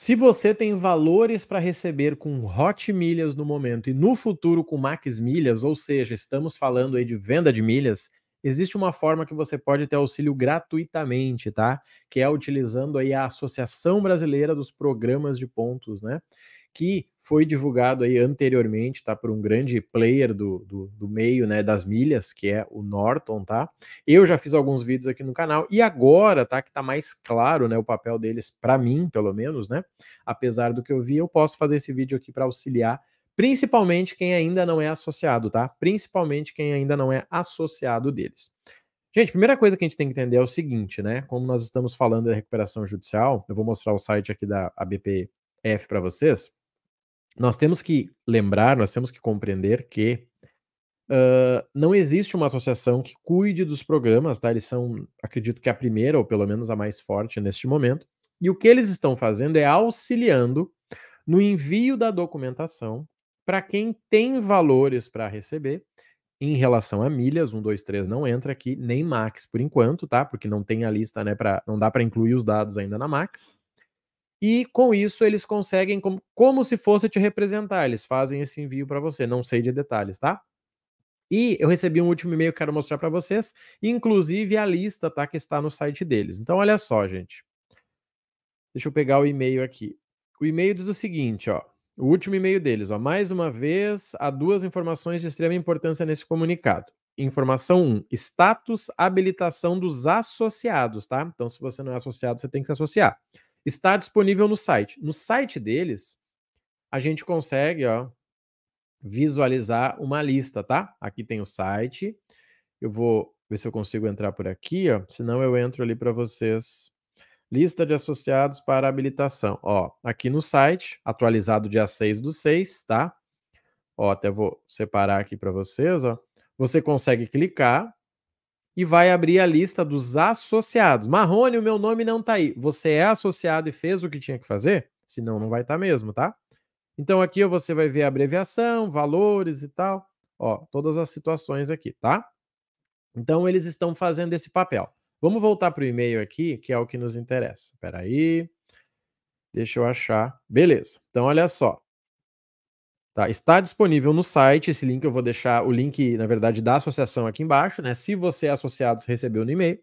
Se você tem valores para receber com Hot Milhas no momento e no futuro com Max Milhas, ou seja, estamos falando aí de venda de milhas, existe uma forma que você pode ter auxílio gratuitamente, tá? Que é utilizando aí a Associação Brasileira dos Programas de Pontos, né? que foi divulgado aí anteriormente, tá? Por um grande player do, do, do, meio, né? Das milhas, que é o Norton, tá? Eu já fiz alguns vídeos aqui no canal e agora, tá? Que tá mais claro, né? O papel deles, para mim, pelo menos, né? Apesar do que eu vi, eu posso fazer esse vídeo aqui para auxiliar principalmente quem ainda não é associado, tá? Principalmente quem ainda não é associado deles. Gente, primeira coisa que a gente tem que entender é o seguinte, né? Como nós estamos falando da recuperação judicial, eu vou mostrar o site aqui da ABPF para vocês nós temos que lembrar, nós temos que compreender que uh, não existe uma associação que cuide dos programas, tá? Eles são, acredito que a primeira, ou pelo menos a mais forte neste momento. E o que eles estão fazendo é auxiliando no envio da documentação para quem tem valores para receber em relação a milhas, 1, 2, 3 não entra aqui, nem Max por enquanto, tá? Porque não tem a lista, né, para não dá para incluir os dados ainda na Max e com isso eles conseguem, como, como se fosse te representar, eles fazem esse envio para você, não sei de detalhes, tá? E eu recebi um último e-mail que quero mostrar para vocês, inclusive a lista tá, que está no site deles. Então, olha só, gente. Deixa eu pegar o e-mail aqui. O e-mail diz o seguinte, ó. O último e-mail deles, ó. Mais uma vez, há duas informações de extrema importância nesse comunicado. Informação 1, status habilitação dos associados, tá? Então, se você não é associado, você tem que se associar. Está disponível no site. No site deles, a gente consegue ó, visualizar uma lista, tá? Aqui tem o site. Eu vou ver se eu consigo entrar por aqui, ó. Senão eu entro ali para vocês. Lista de associados para habilitação. Ó, aqui no site, atualizado dia 6 do 6, tá? Ó, até vou separar aqui para vocês, ó. Você consegue clicar e vai abrir a lista dos associados. Marrone, o meu nome não tá aí. Você é associado e fez o que tinha que fazer? Senão não vai estar tá mesmo, tá? Então aqui você vai ver a abreviação, valores e tal. Ó, todas as situações aqui, tá? Então eles estão fazendo esse papel. Vamos voltar para o e-mail aqui, que é o que nos interessa. Espera aí. Deixa eu achar. Beleza. Então olha só. Tá? Está disponível no site esse link, eu vou deixar o link, na verdade, da associação aqui embaixo, né? Se você é associado, recebeu no e-mail,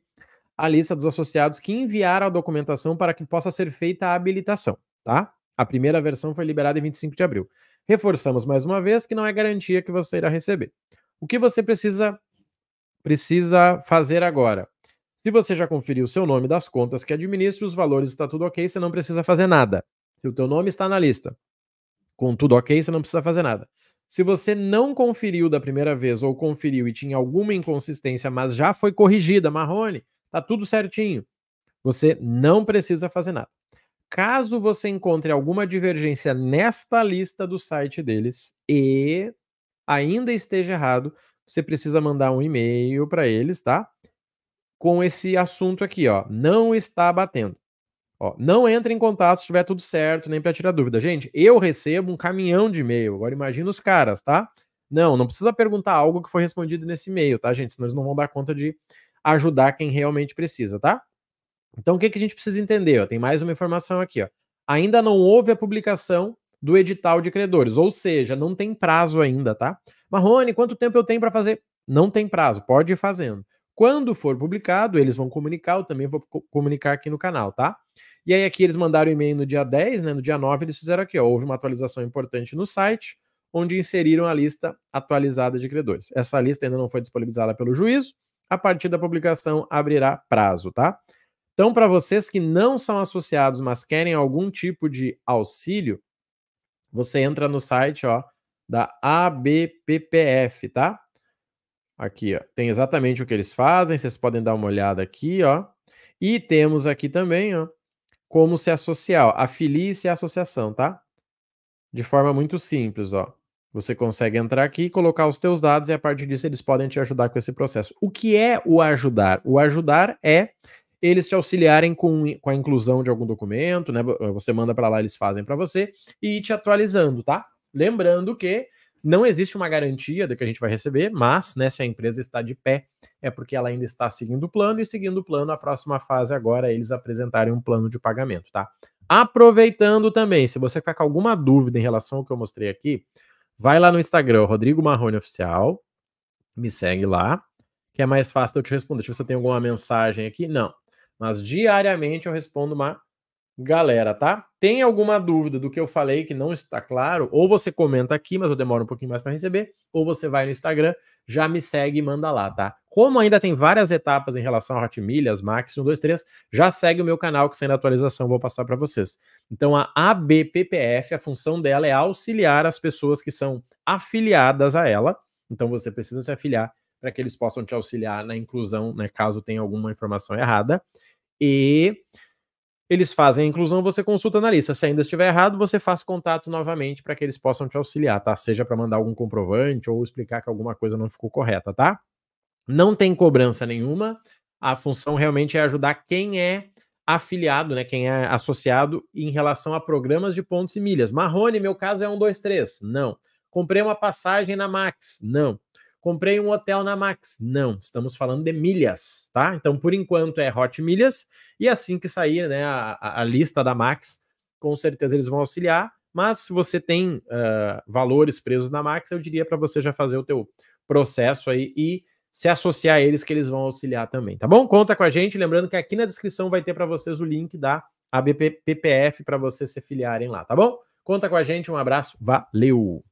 a lista dos associados que enviaram a documentação para que possa ser feita a habilitação, tá? A primeira versão foi liberada em 25 de abril. Reforçamos mais uma vez que não é garantia que você irá receber. O que você precisa precisa fazer agora? Se você já conferiu o seu nome das contas que administra, os valores está tudo ok, você não precisa fazer nada. Se o teu nome está na lista com tudo ok, você não precisa fazer nada. Se você não conferiu da primeira vez ou conferiu e tinha alguma inconsistência, mas já foi corrigida, marrone, tá tudo certinho. Você não precisa fazer nada. Caso você encontre alguma divergência nesta lista do site deles e ainda esteja errado, você precisa mandar um e-mail para eles, tá? Com esse assunto aqui, ó, não está batendo. Ó, não entre em contato se tiver tudo certo, nem para tirar dúvida. Gente, eu recebo um caminhão de e-mail. Agora imagina os caras, tá? Não, não precisa perguntar algo que foi respondido nesse e-mail, tá, gente? Senão eles não vão dar conta de ajudar quem realmente precisa, tá? Então, o que, que a gente precisa entender? Ó, tem mais uma informação aqui, ó. Ainda não houve a publicação do edital de credores, ou seja, não tem prazo ainda, tá? Marrone, quanto tempo eu tenho para fazer? Não tem prazo, pode ir fazendo. Quando for publicado, eles vão comunicar, eu também vou comunicar aqui no canal, tá? E aí aqui eles mandaram e-mail no dia 10, né? No dia 9 eles fizeram aqui, ó, houve uma atualização importante no site, onde inseriram a lista atualizada de credores. Essa lista ainda não foi disponibilizada pelo juízo, a partir da publicação abrirá prazo, tá? Então, para vocês que não são associados, mas querem algum tipo de auxílio, você entra no site, ó, da ABPPF, tá? Aqui, ó. Tem exatamente o que eles fazem. Vocês podem dar uma olhada aqui, ó. E temos aqui também, ó, como se associar. Afilie-se à associação, tá? De forma muito simples, ó. Você consegue entrar aqui, colocar os teus dados e a partir disso eles podem te ajudar com esse processo. O que é o ajudar? O ajudar é eles te auxiliarem com, com a inclusão de algum documento, né? Você manda para lá, eles fazem para você e te atualizando, tá? Lembrando que não existe uma garantia do que a gente vai receber, mas né, se a empresa está de pé, é porque ela ainda está seguindo o plano, e seguindo o plano, a próxima fase agora é eles apresentarem um plano de pagamento, tá? Aproveitando também, se você ficar com alguma dúvida em relação ao que eu mostrei aqui, vai lá no Instagram, Rodrigo Marrone Oficial, me segue lá, que é mais fácil eu te responder. Deixa eu ver se eu tenho alguma mensagem aqui. Não. Mas diariamente eu respondo uma galera, tá? Tem alguma dúvida do que eu falei que não está claro? Ou você comenta aqui, mas eu demoro um pouquinho mais para receber, ou você vai no Instagram, já me segue e manda lá, tá? Como ainda tem várias etapas em relação a Hotmilhas, Max 123, já segue o meu canal que sendo atualização vou passar para vocês. Então a ABPPF, a função dela é auxiliar as pessoas que são afiliadas a ela. Então você precisa se afiliar para que eles possam te auxiliar na inclusão, né, caso tenha alguma informação errada. E eles fazem a inclusão, você consulta na lista. Se ainda estiver errado, você faz contato novamente para que eles possam te auxiliar, tá? Seja para mandar algum comprovante ou explicar que alguma coisa não ficou correta, tá? Não tem cobrança nenhuma. A função realmente é ajudar quem é afiliado, né, quem é associado em relação a programas de pontos e milhas. Marrone, meu caso é 123. Não. Comprei uma passagem na Max. Não. Comprei um hotel na Max. Não, estamos falando de milhas, tá? Então, por enquanto é Hot Milhas. E assim que sair né, a, a lista da Max, com certeza eles vão auxiliar. Mas se você tem uh, valores presos na Max, eu diria para você já fazer o teu processo aí e se associar a eles que eles vão auxiliar também, tá bom? Conta com a gente, lembrando que aqui na descrição vai ter para vocês o link da ABPPF para vocês se filiarem lá, tá bom? Conta com a gente, um abraço, valeu!